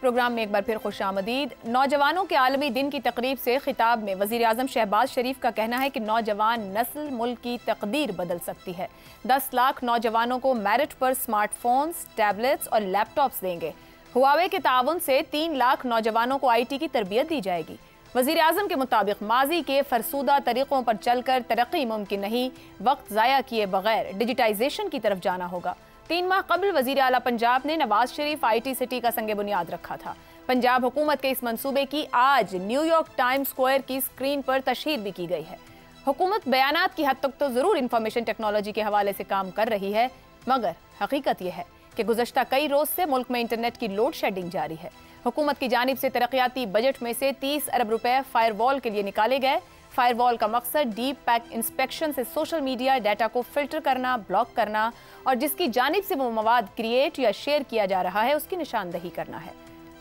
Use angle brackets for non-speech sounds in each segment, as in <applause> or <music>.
Programme में एक बार फिर खुश आमदीद नौजवानों के आलमी दिन की तकरीब से खिताब में वजी अजम शहबाज शरीफ का कहना है कि नौजवान नस्ल मुल्क की तकदीर बदल सकती है दस लाख नौजवानों को मेरिट पर स्मार्टफोन्स टैबलेट्स और लैपटॉप्स देंगे हुआवे के ताउन से तीन लाख नौजवानों को आई टी की तरबियत दी जाएगी वजीर अजम के मुताबिक माजी के फरसूदा तरीक़ों पर चलकर तरक्की मुमकिन नहीं वक्त ज़ाया किए बगैर डिजिटाइजेशन की तरफ जाना होगा तीन माह कबल वजीर अला पंजाब ने Nawaz Sharif I T city का संग बुनियाद रखा था पंजाब हुकूमत के इस मनसूबे की आज न्यूयॉर्क टाइम स्क्वायर की स्क्रीन पर तशहर भी की गई है हुकूमत बयान की हद तक तो ज़रूर इंफॉर्मेशन टेक्नोलॉजी के हवाले से काम कर रही है मगर हकीकत यह है कि गुजशत कई रोज़ से मुल्क में इंटरनेट की लोड शेडिंग जारी है हुकूमत की जानब से तरक्याती बजट में से तीस अरब फायर फायरवॉल के लिए निकाले गए फायरवॉल का मकसद डीप पैक इंस्पेक्शन से सोशल मीडिया डाटा को फिल्टर करना ब्लॉक करना और जिसकी जानब से वो मवाद क्रिएट या शेयर किया जा रहा है उसकी निशानदही करना है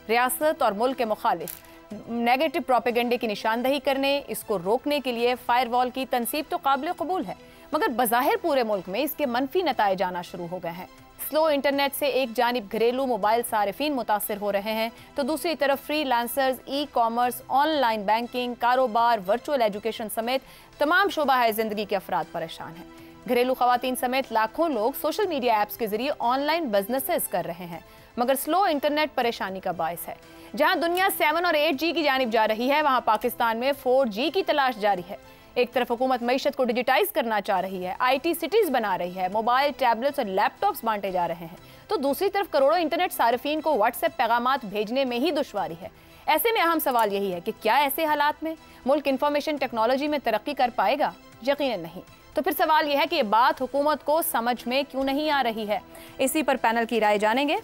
रियासत और मुल्क के मुखालिफ नेगेटिव प्रोपेगेंडे की निशानदही करने इसको रोकने के लिए फायरवॉल की तनसीब तो काबिल कबूल है मगर बाहिर पूरे मुल्क में इसके मनफी नतज आना शुरू हो गए हैं स्लो इंटरनेट से एक जानब घरेलू मोबाइल सार्फिन मुतासर हो रहे हैं तो दूसरी तरफ freelancers e commerce online banking कारोबार वर्चुअल एजुकेशन समेत तमाम शोबा है ज़िंदगी के अफराद परेशान हैं घरेलू खातन समेत लाखों लोग सोशल मीडिया ऐप्स के जरिए ऑनलाइन बिजनेसेस कर रहे हैं मगर स्लो इंटरनेट परेशानी का बायस है जहां दुनिया सेवन और एट जी की जानब जा रही है वहां पाकिस्तान में फोर जी की तलाश जारी है एक तरफ हुकूमत मीशत को डिजिटाइज करना चाह रही है आईटी सिटीज़ बना रही है मोबाइल टैबलेट्स और लैपटॉप्स बांटे जा रहे हैं तो दूसरी तरफ करोड़ों इंटरनेट सार्फिन को व्हाट्सएप पैगाम भेजने में ही दुशारी है ऐसे में अहम सवाल यही है कि क्या ऐसे हालात में मुल्क इंफॉर्मेशन टेक्नोलॉजी में तरक्की कर पाएगा यकीन नहीं तो फिर सवाल यह है कि ये बात हुकूमत को समझ में क्यों नहीं आ रही है इसी पर पैनल की राय जानेंगे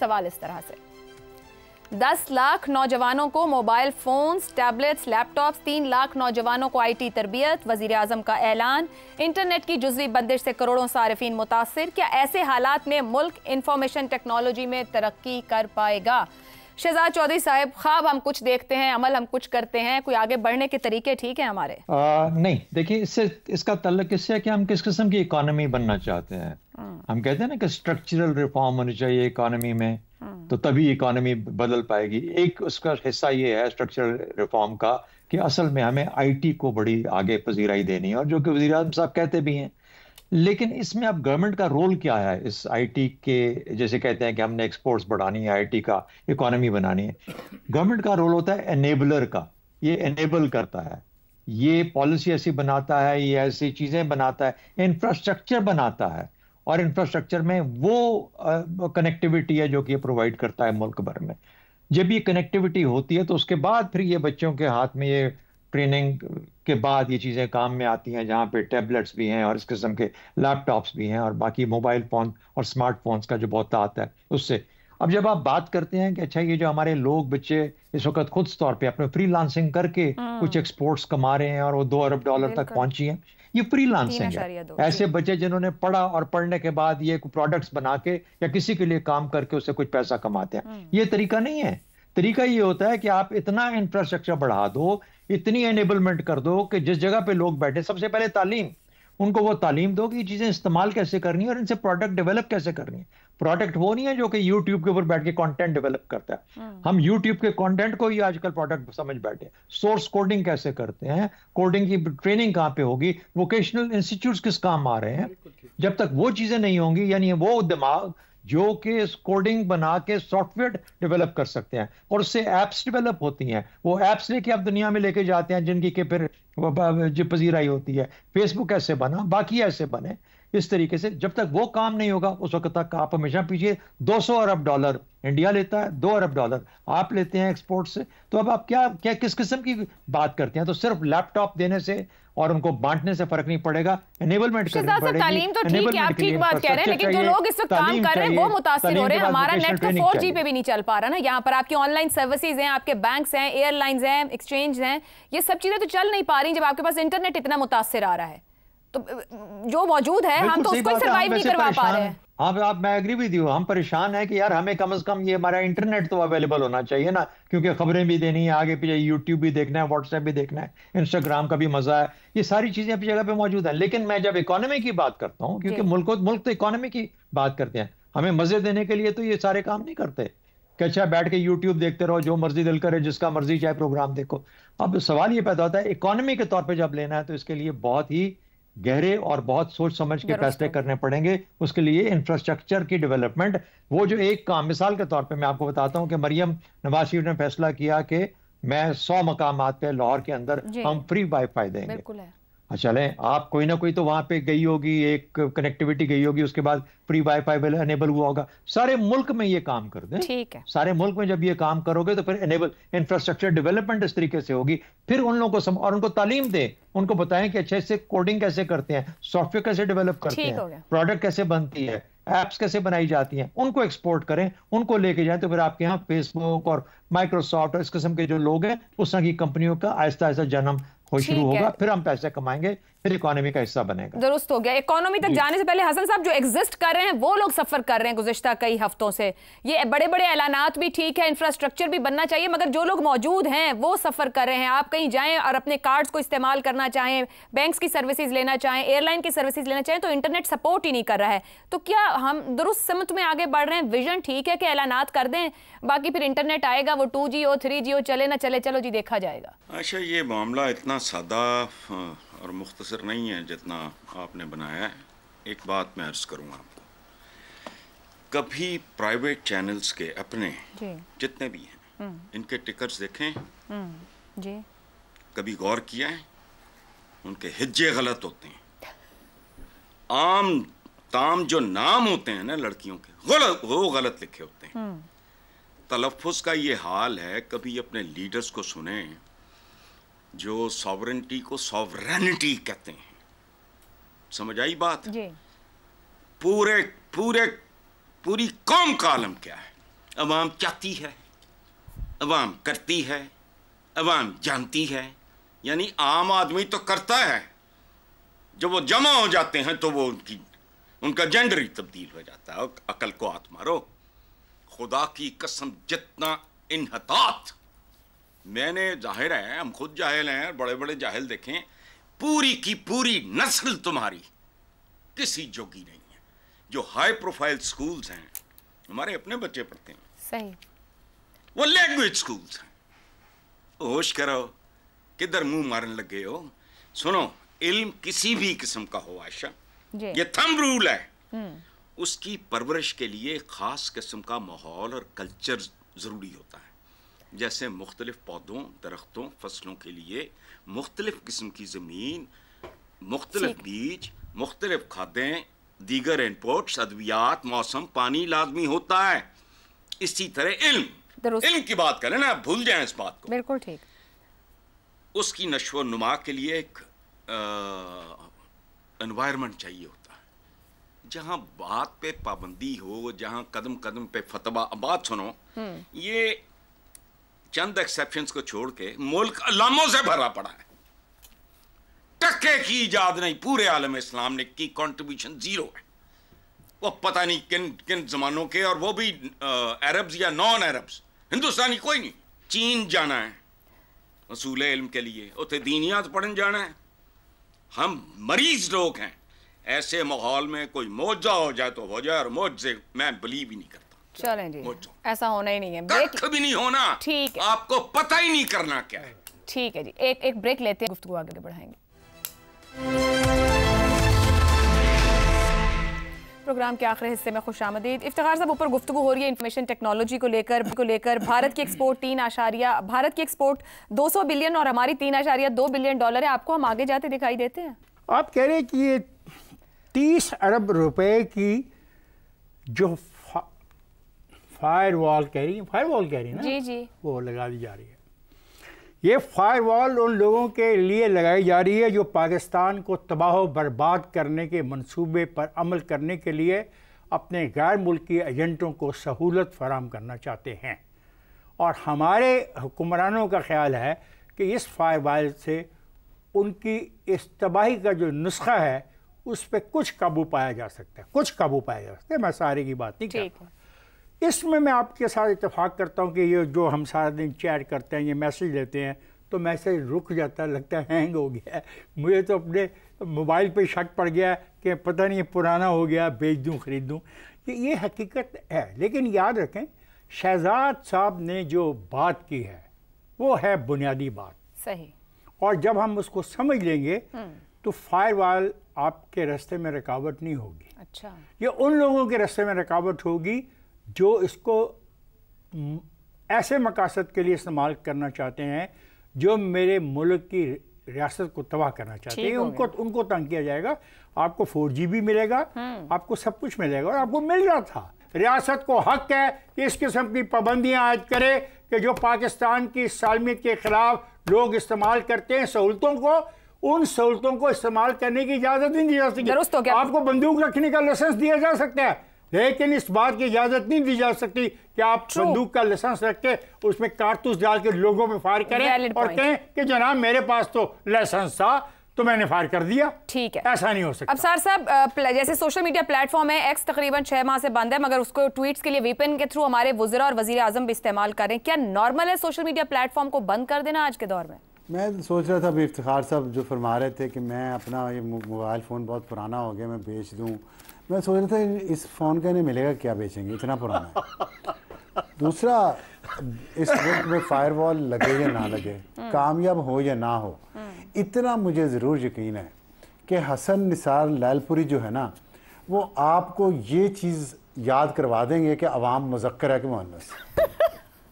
सवाल इस तरह से 10 लाख नौजवानों को मोबाइल फ़ोन्स टैबलेट्स लैपटॉप्स तीन लाख नौजवानों को आईटी तरबियत वजीर अजम का ऐलान इंटरनेट की जुजवी बंदिश से करोड़ों सार्फिन मुतासर क्या ऐसे हालात में मुल्क इंफॉर्मेशन टेक्नोलॉजी में तरक्की कर पाएगा शहजाद चौधरी साहब खाब हम कुछ देखते हैं अमल हम कुछ करते हैं कोई आगे बढ़ने के तरीके ठीक है हमारे आ, नहीं देखिए इससे इसका तल्लक इससे है कि हम किस किस्म की इकोनॉमी बनना चाहते हैं हाँ। हम कहते हैं ना कि स्ट्रक्चरल रिफॉर्म होनी चाहिए इकोनॉमी में हाँ। तो तभी इकोनॉमी बदल पाएगी एक उसका हिस्सा ये है स्ट्रक्चरल रिफॉर्म का कि असल में हमें आईटी को बड़ी आगे पजीराई देनी है और जो कि वजी साहब कहते भी हैं लेकिन इसमें अब गवर्नमेंट का रोल क्या है इस आईटी के जैसे कहते हैं कि हमने एक्सपोर्ट्स बढ़ानी है आईटी का इकोनॉमी बनानी है गवर्नमेंट का रोल होता है एनेबलर का ये एनेबल करता है ये पॉलिसी ऐसी बनाता है ये ऐसी चीज़ें बनाता है इंफ्रास्ट्रक्चर बनाता है और इंफ्रास्ट्रक्चर में वो कनेक्टिविटी है जो कि प्रोवाइड करता है मुल्क भर में जब ये कनेक्टिविटी होती है तो उसके बाद फिर ये बच्चों के हाथ में ये ट्रेनिंग के बाद ये चीज़ें काम में आती हैं जहाँ पे टैबलेट्स भी हैं और इस किस्म के लैपटॉप्स भी हैं और बाकी मोबाइल फ़ोन और स्मार्टफोन्स का जो बहुत आता है उससे अब जब आप बात करते हैं कि अच्छा ये जो हमारे लोग बच्चे इस वक्त खुद तौर पे अपने फ्री करके हाँ। कुछ एक्सपोर्ट्स कमा रहे हैं और वो दो अरब डॉलर तक पहुंची हैं ये फ्रीलांसिंग है ऐसे बच्चे जिन्होंने पढ़ा और पढ़ने के बाद ये प्रोडक्ट्स बना के या किसी के लिए काम करके उससे कुछ पैसा कमाते हैं हम्म। ये तरीका नहीं है तरीका ये होता है कि आप इतना इंफ्रास्ट्रक्चर बढ़ा दो इतनी एनेबलमेंट कर दो कि जिस जगह पे लोग बैठे सबसे पहले तालीम उनको वो तालीम दो कि चीज़ें इस्तेमाल कैसे करनी है और इनसे प्रोडक्ट डेवलप कैसे करनी है प्रोडक्ट वो नहीं है जो कि यूट्यूब के ऊपर बैठ के कंटेंट डेवलप करता है हाँ। हम यूट्यूब के कंटेंट को ही आजकल प्रोडक्ट समझ बैठे सोर्स कोडिंग कैसे करते हैं कोडिंग की ट्रेनिंग कहाँ पे होगी वोकेशनल इंस्टीट्यूट किस काम आ रहे हैं जब तक वो चीजें नहीं होंगी यानी वो दिमाग जो कि कोडिंग बना के सॉफ्टवेयर डेवलप कर सकते हैं और उससे एप्स डेवलप होती हैं वो एप्स लेके आप दुनिया में लेके जाते हैं जिनकी के फिर जो पजीराई होती है फेसबुक ऐसे बना बाकी ऐसे बने इस तरीके से जब तक वो काम नहीं होगा उस वक्त तक आप हमेशा पीछे 200 अरब डॉलर इंडिया लेता है दो अरब डॉलर आप लेते हैं एक्सपोर्ट से तो अब आप क्या क्या किस किस्म की बात करते हैं तो सिर्फ लैपटॉप देने से और उनको बांटने से फर्क नहीं पड़ेगा एनेबलमेंट तालीम तो ठीक है आप ठीक बात कह रहे हैं लेकिन जो अच्छा, लोग इस वक्त काम कर रहे हैं वो मुतासर हो रहे हैं हमारा नेट तो फोर जी पे भी नहीं चल पा रहा ना यहाँ पर आपकी ऑनलाइन सर्विसेज हैं आपके बैंक हैं एयरलाइंस हैं एक्सचेंज हैं ये सब चीज़ें तो चल नहीं पा रही जब आपके पास इंटरनेट इतना मुतासर आ रहा है तो जो मौजूद है हम तो उसको सर्वाइव नहीं करवा पा रहे हैं आप आप मैं एग्री विद यू हम परेशान हैं कि यार हमें कम से कम ये हमारा इंटरनेट तो अवेलेबल होना चाहिए ना क्योंकि खबरें भी देनी है आगे पीछे यूट्यूब भी देखना है व्हाट्सएप भी देखना है इंस्टाग्राम का भी मजा है ये सारी चीजें अपनी जगह पे मौजूद है लेकिन मैं जब इकोनॉमी की बात करता हूँ क्योंकि मुल्क मुल्क तो इकोनॉमी की बात करते हैं हमें मजे देने के लिए तो ये सारे काम नहीं करते कि अच्छा बैठ के यूट्यूब देखते रहो जो मर्जी दिल करे जिसका मर्जी चाहे प्रोग्राम देखो अब सवाल ये पैदा होता है इकोनॉमी के तौर पर जब लेना है तो इसके लिए बहुत ही गहरे और बहुत सोच समझ के फैसले करने पड़ेंगे उसके लिए इंफ्रास्ट्रक्चर की डेवलपमेंट वो जो एक काम मिसाल के तौर पे मैं आपको बताता हूँ कि मरियम नवाज शरीफ ने फैसला किया कि मैं सौ मकाम पे लाहौर के अंदर हम फ्री वाईफाई देंगे चलें अच्छा, आप कोई ना कोई तो वहाँ पे गई होगी एक कनेक्टिविटी गई होगी उसके बाद फ्री वाईफाई वाला एनेबल हुआ होगा सारे मुल्क में ये काम कर दें ठीक है सारे मुल्क में जब ये काम करोगे तो फिर एनेबल इंफ्रास्ट्रक्चर डेवलपमेंट इस तरीके से होगी फिर उन लोगों को सम, और उनको तालीम दें उनको बताएं कि अच्छे से कोडिंग कैसे करते हैं सॉफ्टवेयर कैसे डेवलप करते हैं प्रोडक्ट कैसे बनती है एप्स कैसे बनाई जाती हैं उनको एक्सपोर्ट करें उनको लेके जाएं तो फिर आपके यहाँ फेसबुक और माइक्रोसॉफ्ट और इस किस्म के जो लोग हैं उस तरह की कंपनियों का आहिस्ता आहिस्ता जन्म कोई शुरू होगा फिर हम पैसे कमाएंगे फिर इकोनॉमी का हिस्सा बनेगा दुरुस्त हो गया इकोनॉमी तक जाने से पहले हसन साहब जो एग्जिस्ट कर रहे हैं वो लोग सफर कर रहे हैं गुजशत कई हफ्तों से ये बड़े बड़े ऐलानात भी ठीक है इंफ्रास्ट्रक्चर भी बनना चाहिए मगर जो लोग मौजूद हैं वो सफर कर रहे हैं आप कहीं जाएं और अपने कार्ड्स को इस्तेमाल करना चाहें बैंक की सर्विसेज लेना चाहें एयरलाइन की सर्विसेज लेना चाहें तो इंटरनेट सपोर्ट ही नहीं कर रहा है तो क्या हम दुरुस्त समत में आगे बढ़ रहे हैं विजन ठीक है कि ऐलानात कर दें बाकी फिर इंटरनेट आएगा वो टू जी हो थ्री जी हो चले ना चले चलो जी देखा जाएगा अच्छा ये मामला इतना इतना सादा हाँ, और मुख्तसर नहीं है जितना आपने बनाया है एक बात मैं अर्ज़ करूँगा आपको कभी प्राइवेट चैनल्स के अपने जी। जितने भी हैं हम्म। इनके टिकट्स देखें हम्म, जी कभी गौर किया है उनके हिज्जे गलत होते हैं आम ताम जो नाम होते हैं ना लड़कियों के गलत वो गलत लिखे होते हैं हम्म। तलफ़ का ये हाल है कभी अपने लीडर्स को सुने जो सॉवरेंटी को सॉवरेनिटी कहते हैं समझ आई बात जी। पूरे पूरे पूरी कौम का आलम क्या है अवाम चाहती है अवाम करती है अवाम जानती है यानी आम आदमी तो करता है जब वो जमा हो जाते हैं तो वो उनकी उनका जेंडर ही तब्दील हो जाता है अकल को हाथ मारो खुदा की कसम जितना इनहतात मैंने जाहिर है हम खुद जाहिल हैं बड़े बड़े जाहिल देखें पूरी की पूरी नस्ल तुम्हारी किसी जोगी नहीं है जो हाई प्रोफाइल स्कूल्स हैं हमारे अपने बच्चे पढ़ते हैं सही वो लैंग्वेज स्कूल्स हैं होश करो किधर मुंह मारने लगे हो सुनो इल्म किसी भी किस्म का हो आशा ये थम रूल है हम्म। उसकी परवरिश के लिए खास किस्म का माहौल और कल्चर जरूरी होता है जैसे मुख्तलिफ पौधों दरख्तों फसलों के लिए मुख्तलिफ किस्म की ज़मीन मुख्तलिफ बीज मुख्तलिफ खादें दीगर इनपुट्स अद्वियात मौसम पानी लाजमी होता है इसी तरह इल्म इल्म की बात करें ना भूल जाए इस बात को बिल्कुल ठीक उसकी नशो नुमा के लिए एक एनवायरमेंट चाहिए होता है जहाँ बात पे पाबंदी हो जहाँ कदम कदम पे फतवा बात सुनो ये चंद एक्सेप्शन को छोड़ के मुल्क अलामों से भरा पड़ा है टक्के की ईजाद नहीं पूरे आलम इस्लाम ने की कॉन्ट्रीब्यूशन जीरो है वो पता नहीं किन किन जमानों के और वो भी अरब्स या नॉन अरब्स हिंदुस्तानी कोई नहीं चीन जाना है असूल इल्म के लिए उतने दीनियात पढ़न जाना है हम मरीज लोग हैं ऐसे माहौल में कोई मुआवजा हो जाए तो हो जाए और मुआवजे मैं बिलीव ही नहीं करता चलें जी ऐसा होना ही नहीं है ब्रेक कभी नहीं होना ठीक है आपको पता ही नहीं करना क्या है ठीक है जी एक एक ब्रेक लेते हैं गुफ्तु आगे बढ़ाएंगे प्रोग्राम के आखिरी हिस्से में खुश आमदीद इफ्तार साहब ऊपर गुफ्तु हो रही है इन्फॉर्मेशन टेक्नोलॉजी को लेकर को लेकर भारत की एक्सपोर्ट तीन आशारिया भारत की एक्सपोर्ट 200 बिलियन और हमारी तीन आशारिया दो बिलियन डॉलर है आपको हम आगे जाते दिखाई देते हैं आप कह रहे हैं कि ये तीस अरब रुपए की जो फायर वॉल कह रही है फायर वॉल कह रही है ना जी जी वो लगा दी जा रही है ये फायर वॉल उन लोगों के लिए लगाई जा रही है जो पाकिस्तान को तबाह बर्बाद करने के मंसूबे पर अमल करने के लिए अपने गैर मुल्की एजेंटों को सहूलत फराम करना चाहते हैं और हमारे हुक्मरानों का ख्याल है कि इस फायर वॉल से उनकी इस तबाही का जो नुस्खा है उस पर कुछ काबू पाया जा सकता है कुछ काबू पाया जा सकता है मैं सारे की बात नहीं रहा इसमें मैं आपके साथ इतफाक़ करता हूँ कि ये जो हम सारा दिन चैट करते हैं ये मैसेज देते हैं तो मैसेज रुक जाता है लगता है हैंग हो गया मुझे तो अपने मोबाइल पे शक पड़ गया कि पता नहीं पुराना हो गया बेच दूँ ख़रीद दूँ ये ये हकीकत है लेकिन याद रखें शहजाद साहब ने जो बात की है वो है बुनियादी बात सही और जब हम उसको समझ लेंगे हम्म। तो फायर आपके रास्ते में रुकावट नहीं होगी अच्छा ये उन लोगों के रास्ते में रुकावट होगी जो इसको ऐसे मकासद के लिए इस्तेमाल करना चाहते हैं जो मेरे मुल्क की रियासत को तबाह करना चाहते हैं उनको उनको तंग किया जाएगा आपको फोर जी भी मिलेगा हम्म। आपको सब कुछ मिलेगा और आपको मिल रहा था रियासत को हक है कि इस किस्म की पाबंदियाँ आज करे कि जो पाकिस्तान की सालमियत के खिलाफ लोग इस्तेमाल करते हैं सहूलतों को उन सहूलतों को इस्तेमाल करने की इजाज़त नहीं दी जा सकती आपको बंदूक रखने का लाइसेंस दिया जा सकता है लेकिन इस बात की इजाजत नहीं दी जा सकती कि आप बंदूक का लाइसेंस रख के उसमें कारतूस डाल के लोगों में फायर करें और कहें कि जनाब मेरे पास तो लाइसेंस था तो मैंने फायर कर दिया ठीक है ऐसा नहीं हो सकता अब सर साहब जैसे सोशल मीडिया प्लेटफॉर्म है एक्स तकरीबन छह माह से बंद है मगर उसको ट्वीट्स के लिए वीपीएन के थ्रू हमारे वजरा और वजीर आजम भी इस्तेमाल कर रहे हैं क्या नॉर्मल है सोशल मीडिया प्लेटफॉर्म को बंद कर देना आज के दौर में मैं सोच रहा था अभी इफ्तार साहब जो फरमा रहे थे कि मैं अपना ये मोबाइल फ़ोन बहुत पुराना हो गया मैं बेच दूँ मैं सोच रहा था इस फ़ोन का इन्हें मिलेगा क्या बेचेंगे इतना पुराना है <laughs> दूसरा इस वक्त में फायरवॉल लगे या ना लगे हम्म। कामयाब हो या ना हो हम्म। इतना मुझे ज़रूर यकीन है कि हसन निसार लालपुरी जो है ना वो आपको ये चीज़ याद करवा देंगे कि अवाम है कि मोहनस <laughs>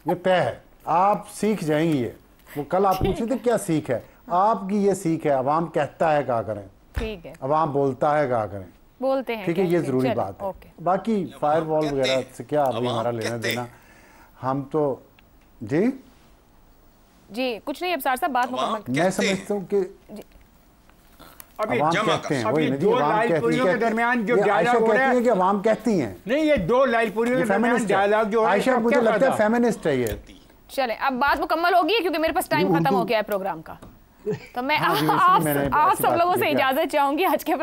ये तय है आप सीख जाएंगे ये वो कल आप पूछे थे क्या सीख है हाँ। आपकी ये सीख है अवाम कहता है कहा करें ठीक है अवाम बोलता है कहा करें बोलते हैं ठीक है ये ज़रूरी बात है बाकी फायर वॉल वगैरह से क्या अभी हमारा लेना देना हम तो जी जी कुछ नहीं अफसार साहब बात मैं समझता हूँ कि तो चले अब बात मुकम्मल होगी क्योंकि मेरे पास टाइम खत्म हो गया है प्रोग्राम का तो मैं हाँ <laughs> आप सब लोगों से इजाजत चाहूंगी आज के